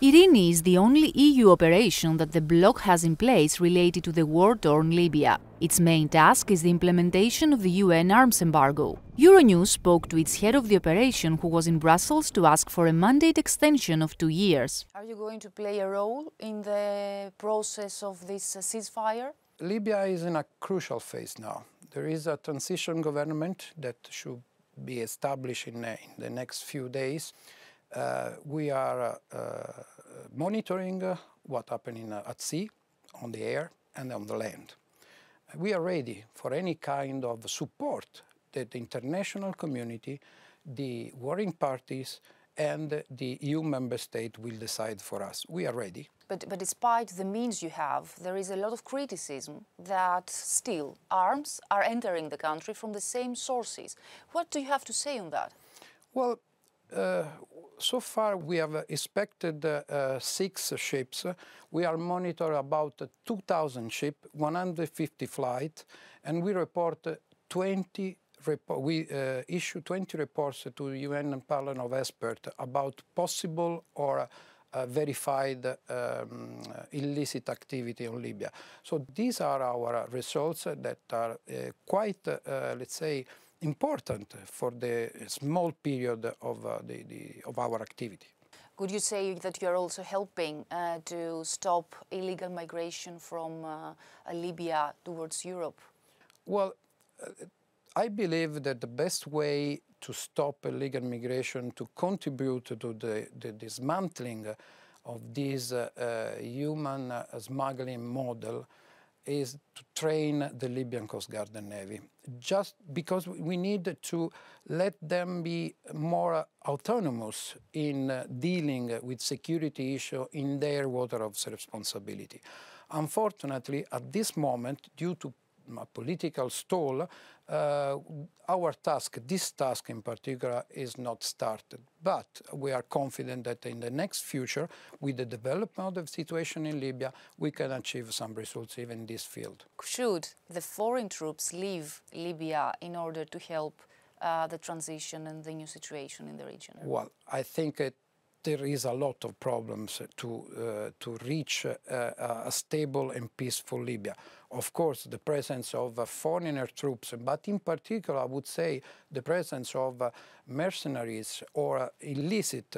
Irini is the only EU operation that the bloc has in place related to the war-torn Libya. Its main task is the implementation of the UN arms embargo. Euronews spoke to its head of the operation, who was in Brussels, to ask for a mandate extension of two years. Are you going to play a role in the process of this uh, ceasefire? Libya is in a crucial phase now. There is a transition government that should be established in, uh, in the next few days. Uh, we are uh, monitoring uh, what's happening at sea, on the air, and on the land. We are ready for any kind of support that the international community, the warring parties, and the EU member state will decide for us. We are ready. But, but despite the means you have, there is a lot of criticism that still arms are entering the country from the same sources. What do you have to say on that? Well, so far, we have inspected uh, six ships. We are monitoring about 2,000 ships, 150 flights, and we report 20 we uh, issue 20 reports to the UN panel of experts about possible or uh, verified um, illicit activity in Libya. So these are our results that are uh, quite, uh, let's say, important for the small period of, uh, the, the, of our activity. Could you say that you're also helping uh, to stop illegal migration from uh, uh Libya towards Europe? Well, uh, I believe that the best way to stop illegal migration, to contribute to the, the dismantling of this uh, human smuggling model, is to train the Libyan Coast Guard and Navy, just because we need to let them be more autonomous in uh, dealing with security issue in their water of responsibility. Unfortunately, at this moment, due to a political stall, uh, our task, this task in particular, is not started. But we are confident that in the next future, with the development of the situation in Libya, we can achieve some results even in this field. Should the foreign troops leave Libya in order to help uh, the transition and the new situation in the region? Well, I think it there is a lot of problems to uh, to reach uh, a stable and peaceful Libya. Of course, the presence of uh, foreigner troops, but in particular, I would say the presence of mercenaries or illicit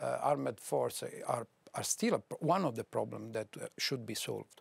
armed forces are are still one of the problems that should be solved.